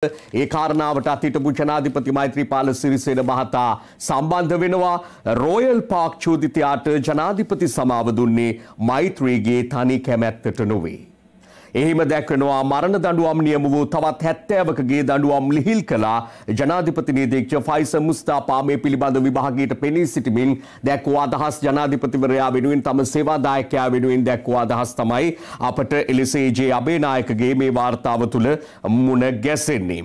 ඒ කාරණාවට හිටපු ජනාධිපති මෛත්‍රීපාල සිරිසේන මහතා සම්බන්ධ වෙනවා රෝයල් පාක් චෝදිතයාට ජනාධිපති සමාව දුන්නේ මෛත්‍රීගේ තනි කැමැත්තට නොවේ එහිම දැක්වෙනවා මරණ දඬුවම් නියම වූ තවත් 70කගේ දඬුවම් ලිහිල් කළා ජනාධිපති නීතිඥ ෆයිසර් මුස්තාෆා මේ පිළිබඳ විභාගයට පෙනී සිටමින් දැක්වූ අදහස් ජනාධිපතිවරයා වෙනුවෙන් තම සේවාදායකයා වෙනුවෙන් දැක්වූ අදහස් තමයි අපට එලෙස ජේ අබේනායකගේ මේ වාර්තාව තුළ මුණ ගැසෙන්නේ